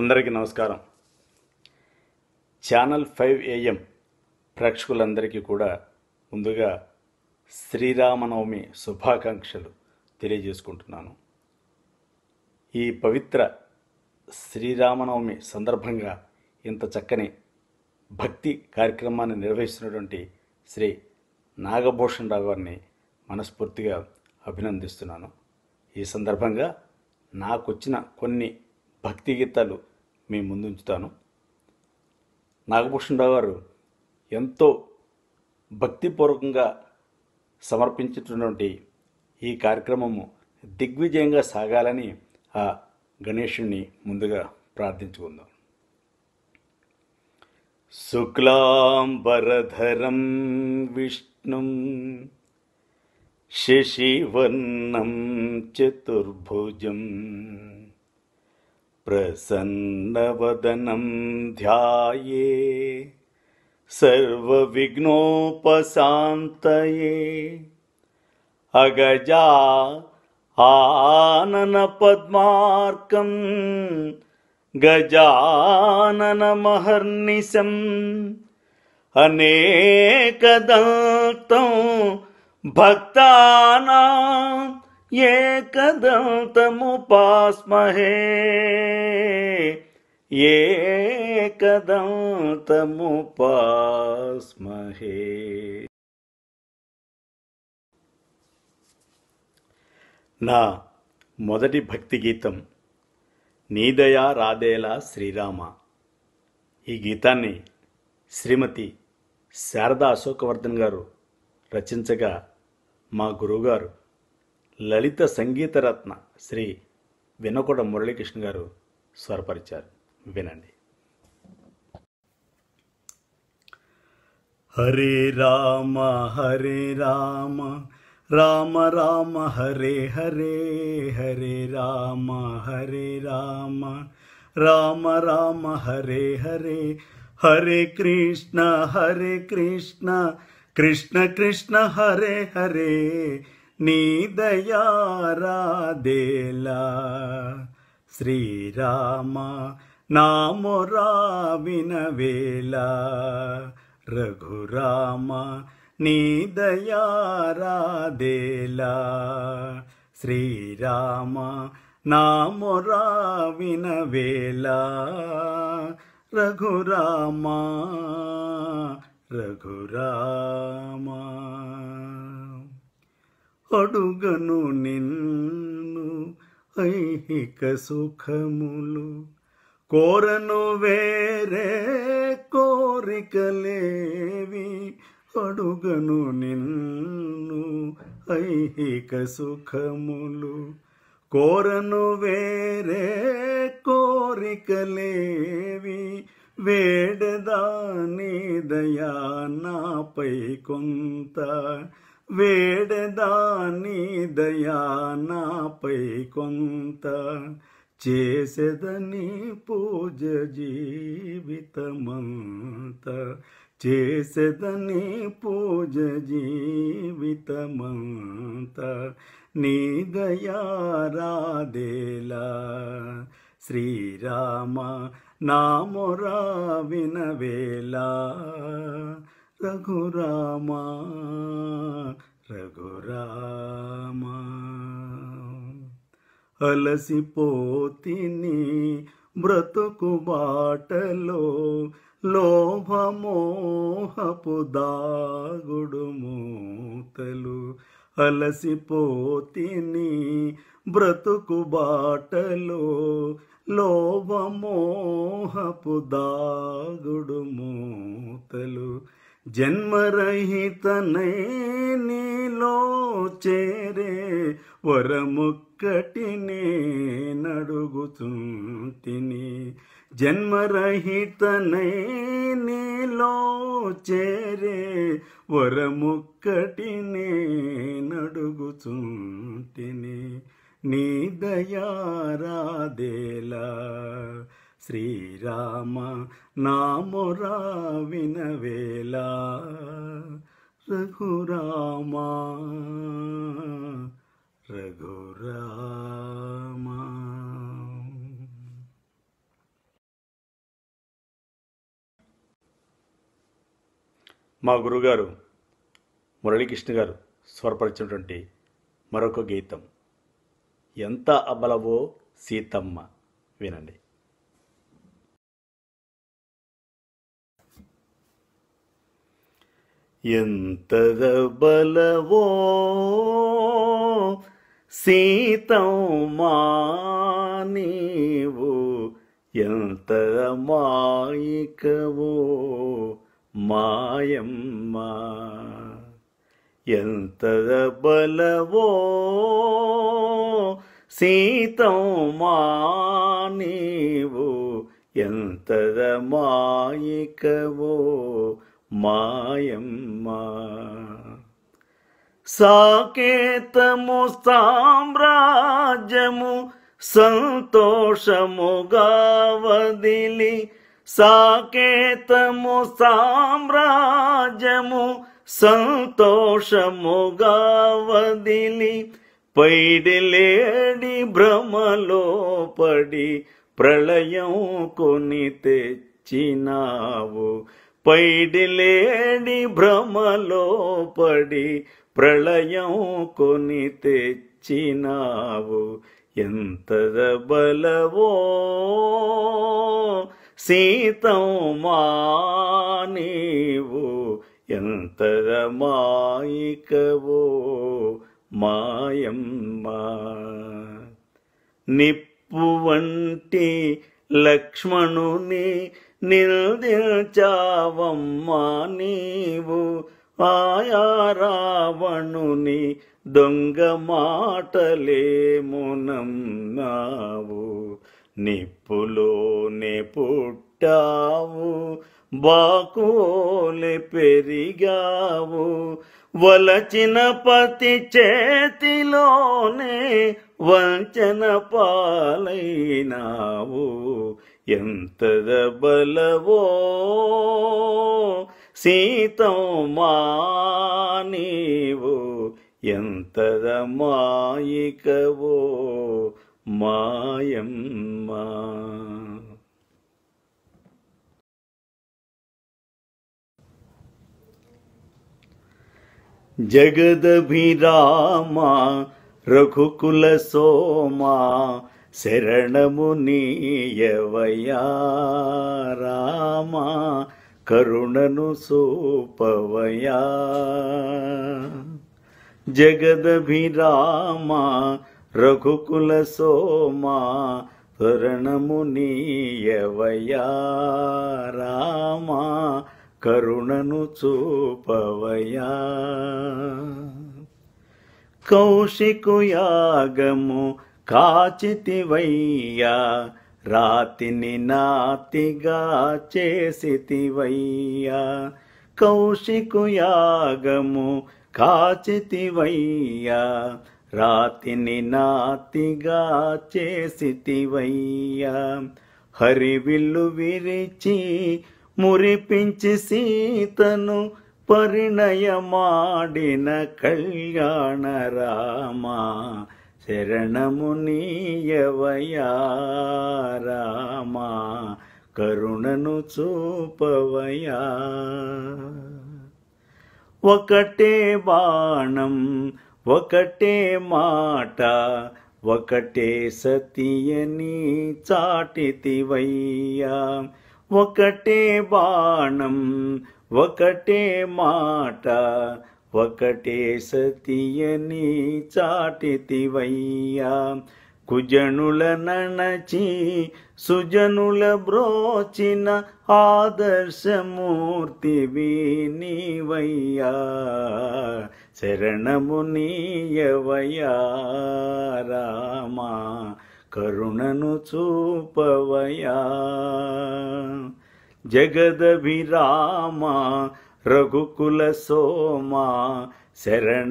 అందరికీ నమస్కారం channel five AM ప్రేక్షకులందరికీ కూడా ముందుగా శ్రీరామనవమి శుభాకాంక్షలు తెలియజేసుకుంటున్నాను ఈ పవిత్ర శ్రీరామనవమి సందర్భంగా ఇంత చక్కని భక్తి కార్యక్రమాన్ని నిర్వహిస్తున్నటువంటి శ్రీ నాగభూషణ్ రావు గారిని మనస్ఫూర్తిగా అభినందిస్తున్నాను ఈ సందర్భంగా నాకొచ్చిన కొన్ని భక్తి గీతాలు మీ ముందుంచుతాను నాగభూషణరావు గారు ఎంతో భక్తిపూర్వకంగా సమర్పించినటువంటి ఈ కార్యక్రమము దిగ్విజయంగా సాగాలని ఆ గణేషుణ్ణి ముందుగా ప్రార్థించుకుందాం శుక్లాంబరధరం విష్ణు శశివర్ణం చతుర్భుజం प्रसन्नवदनं ध्याये सर्वविघ्नोपशान्तये अगजा आननपद्मार्कं गजाननमहर्निशम् अनेकदन्तं भक्तानाम् ఏకదంతముపాస్మహే పాస్మహే నా మొదటి భక్తి గీతం నీదయా రాధేలా శ్రీరామ ఈ గీతాన్ని శ్రీమతి శారదా అశోకవర్ధన్ గారు రచించగా మా గురువుగారు లలిత సంగీతరత్న శ్రీ వినకొడ మురళీకృష్ణ గారు స్వరపరిచారు వినండి హరే రామ హరే రామ రామ రామ హరే హరే హరే రామ హరే రామ రామ రామ హరే హరే హరే కృష్ణ హరే కృష్ణ కృష్ణ కృష్ణ హరే హరే नी दयाराधेला श्री रामा नाम राविन वेला रघुरामा नी दयाराधेला श्री रामा नाम राविन वेला रघु रघुरामा పడుగను నిన్ను ఐహిక సుఖములు కోరను వేరే కోరికలేవి అడుగను నిన్ను ఐహిక సుఖములు కోరను వేరే కోరికలేవి వేడదాని దయా నాపై కొంత వేడదాని దయానాపై కొంత చేసేదని పూజ జీవితమంత చేసేదని పూజ జీవితమంత నీ దయారాదేలా శ్రీరామ నామొరా వినవేలా రఘురామ రఘురామ అలసిపోతిని బ్రతుకు బాటలో లోభమోహపు దాగుడు మూతలు అలసిపోతిని బ్రతుకు బాటలో లోభమోహపు దాగుడు మూతలు జన్మరహితనే నీలో చేరే వరముక్కటినే నడుగుతుంటిని జన్మరహితనే నీలో చేరే వరముక్కటినే నడుగుతుంటిని నీ దయారాదేలా శ్రీరామ నామొరా వినవేలా రఘురామ రఘురామ మా గురుగారు మురళీకృష్ణ గారు స్వరపరిచినటువంటి మరొక గీతం ఎంత అబలవో సీతమ్మ వినండి ಎಂತದ ಬಲವೋ ಸೀತಮ್ಮ ನೀವು ಎಂತದ ಮಾಯಿಕವೋ ಮಾಯಮ್ಮ ಎಂತದ ಬಲವೋ ಸೀತಮ್ಮ ನೀವು ಎಂತದ ಮಾಯಿಕವೋ మాయమ్మ సాకేతము సామ్రాజ్యము సంతోషముగా వదిలి సాకేతము సామ్రాజ్యము సంతోషముగా వదిలి పైడిలేడి భ్రమలో పడి ప్రళయం కొని తెచ్చినావు పైడిలేడి భ్రమలో పడి ప్రళయం కొని తెచ్చినావు ఎంతద బలవో సీతమ్మా నీవు ఎంతద మాయికవో మాయమ్మ నిప్పు వంటి లక్ష్మణుని నిల్దిల్చావమ్మా నీవు ఆయా రావణుని దొంగ మాటలేమునమ్నావు నిప్పులోనే పుట్టావు బాకోలే పెరిగావు వలచిన పతి చేతిలోనే వంచన పాలైనావు ಎಂತದ ಬಲವೋ ಸೀತಮ್ಮ ನೀವು ಎಂತದ ಮಾಯಿಕವೋ ಮಾಯಮ್ಮ ಜಗದಭಿರಾಮ ರಘುಕುಲ ಸೋಮ శరణము నీయవయా రామా కరుణను సోపవయా జగదభిరామ రఘుకుల సోమా శరణము నీయవయా రామా కరుణను చూపవయా కౌశికు యాగము కాచితి కాచితివయ్యా రాతిని నాతిగా చేసితివయ్యా కౌశికు యాగము కాచితి కాచితివయ్యా రాతిని నాతిగా చేసితివయ్యా హరివిల్లు విరిచి మురిపించి సీతను పరిణయమాడిన కళ్యాణ రామా శరణమునీయవయా రామా కరుణను చూపవయా ఒకటే బాణం ఒకటే మాట ఒకటే సతియని చాటితివయ్యా ఒకటే బాణం ఒకటే మాట ఒకటే సతియని చాటితివయ్యా కుజనుల నణచి సుజనుల బ్రోచిన ఆదర్శమూర్తివి నీవయ్యా శరణము నీయవయ్యా రామా కరుణను చూపవయా జగదభిరామా रघुकुलसोमा शरणमुनीयवया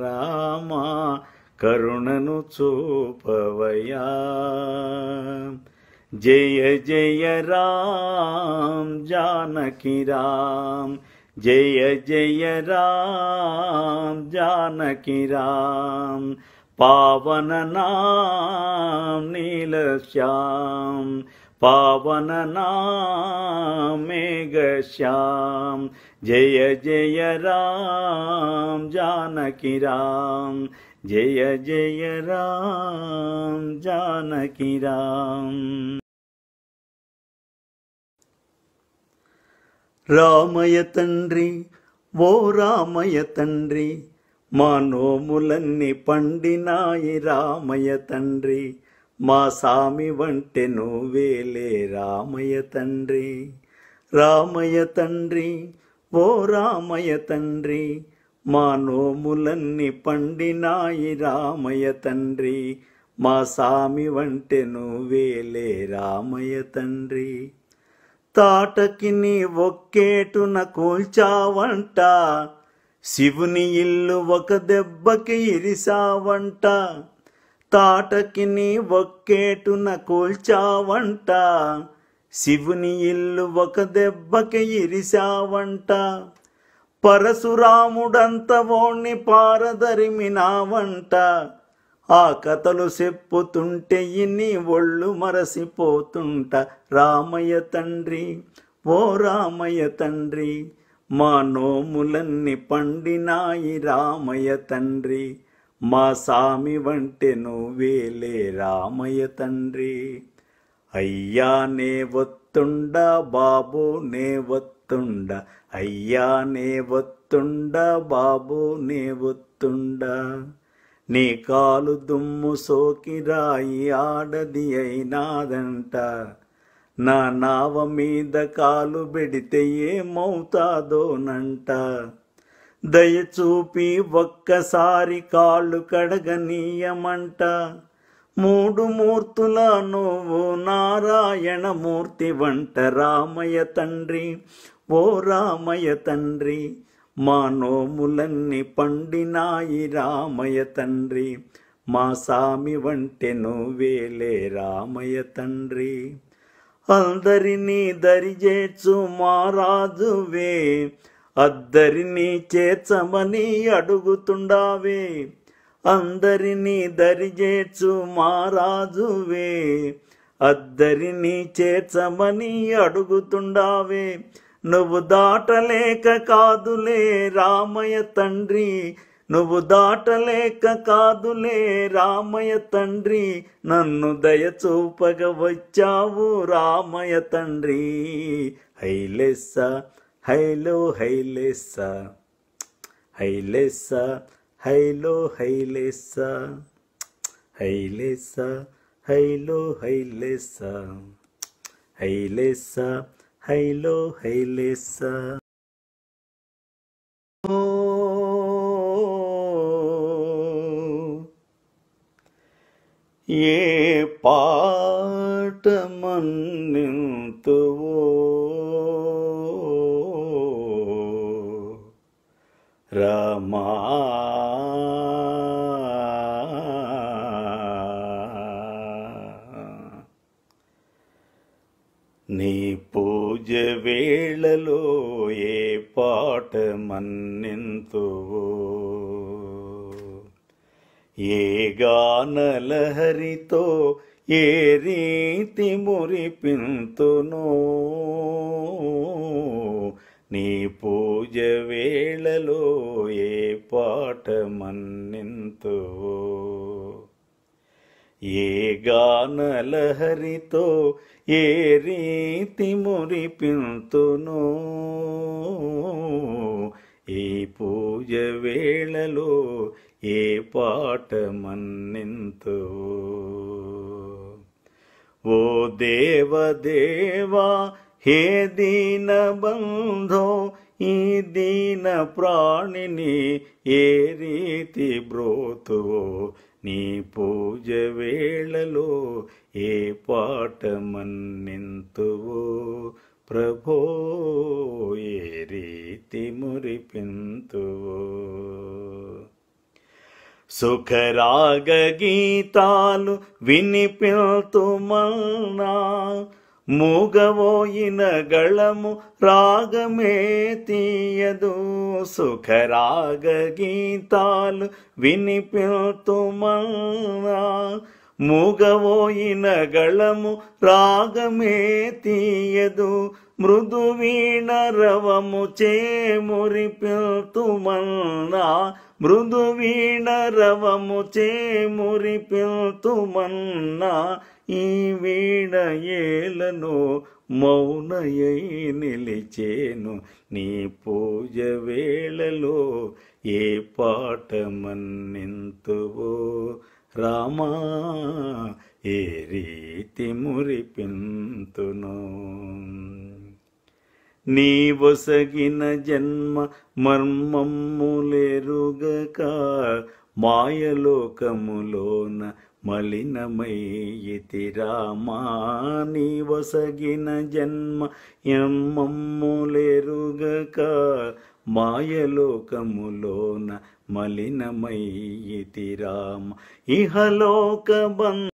रामा करुणनुचूपवया, सोपवया जय जय राम जानकि राम जय जय राम जानकि राम पावननां नीलश्याम पावन नाम मेघश्याम जय जय राम जानकी राम जय जय राम जानकि राम रामय तन्त्री वो रामय तन्त्री మా నోములన్నీ పండినాయి రామయ్య తండ్రి మా సామి వంటే నువ్వేలే రామయ్య తండ్రి రామయ్య తండ్రి ఓ రామయ్య తండ్రి మా నోములన్నీ పండినాయి రామయ్య తండ్రి మా సామి వంటే నువ్వేలే రామయ్య తండ్రి తాటకిని ఒక్కేటున కూల్చావంట శివుని ఇల్లు ఒక దెబ్బకి ఇరిసావంట తాటకి నీ ఒక్కేటున కూల్చావంట శివుని ఇల్లు ఒక దెబ్బకి ఇరిసావంట పరశురాముడంత ఓణ్ణి పారదరిమినావంట ఆ కథలు చెప్పుతుంటే ఇన్ని ఒళ్ళు మరసిపోతుంట రామయ్య తండ్రి ఓ రామయ్య తండ్రి మా నోములన్నీ పండినాయి రామయ్య తండ్రి మా సామి వంటే నువ్వేలే రామయ్య తండ్రి అయ్యా నే వత్తుండ బాబు నే వత్తుండ అయ్యా నే వత్తుండ బాబు నే వత్తుండ నీ కాలు దుమ్ము సోకిరాయి ఆడది అయినాదంట నా నావ మీద కాలు పెడితే ఏమవుతాదోనంట దయచూపి ఒక్కసారి కాళ్ళు కడగనీయమంట మూడు మూర్తుల నువ్వు నారాయణమూర్తి వంట రామయ్య తండ్రి ఓ రామయ్య తండ్రి మా నోములన్నీ పండినాయి రామయ్య తండ్రి మా సామి వంటె నువ్వేలే రామయ్య తండ్రి అందరినీ దరిజేర్చు మారాజువే అద్దరినీ చేర్చమని అడుగుతుండావే అందరినీ దరిజేర్చు మారాజువే అద్దరినీ చేర్చమని అడుగుతుండావే నువ్వు దాటలేక కాదులే రామయ్య తండ్రి నువ్వు దాటలేక కాదులే రామయ్య తండ్రి నన్ను దయచూపగ వచ్చావు రామయ్య తండ్రి హైలెస్సా హైలో హైలెస్సా హైలెస్సా హైలో హైలెస్సా హైలెస్సా హైలో హైలెస్సా హైలెస్సా హైలో హైలెస్సా ఏ పాటమన్నింతువో రమా నీ పూజ వేళలో ఏ పాట మన్నింతువో ఏ గానలహరితో ఏ రీతి మురిపింతునో నీ పూజ వేళలో ఏ పాట మన్నింతో ఏ గానలహరితో ఏ రీతి మురిపింతునో ఈ పూజ వేళలో ఏ పాట మన్నింతు ఓ దేవ దేవా హే దీన బంధో ఈ దీన ప్రాణిని ఏ రీతి బ్రోతో నీ పూజ వేళలో ఏ పాట మన్నింతువో ప్రభో ఏ రీతి మురిపింతువో సుఖరాగ గీతాలు వినిపిల్తుమన్నా ಮೂಗವೋಯಿನ ಗಳಮು ರಾಗಮೇ ತೀಯದು ಸುಖರಾಗ ಗೀತಾಲು ವಿನಿಪಿಲ್ತು ಮಲ್ಲ మూగవోయిన గళము రాగమే ಮೂಗವೋಯಿನ ಗಳಮು ರಾಗಮೇ ತೀಯದು మృదువీణరవము మృదు వీణ రవము చేరి పిల్తుమన్నా ఈ వీణ ఏలను మౌనయై నిలిచేను నీ పూజ వేళలో ఏ పాట మన్నింతువో రామా ఏ రీతి మురిపింతును నీ వసగిన జన్మ మర్మమ్ములెరుగక మాయలోకములోన మలినమయ్యితి రామా నీ వసగిన జన్మ ఎమ్మమ్ములెరుగక మాయలోకములోన మలినమై తిరామ ఇహలోక బంధ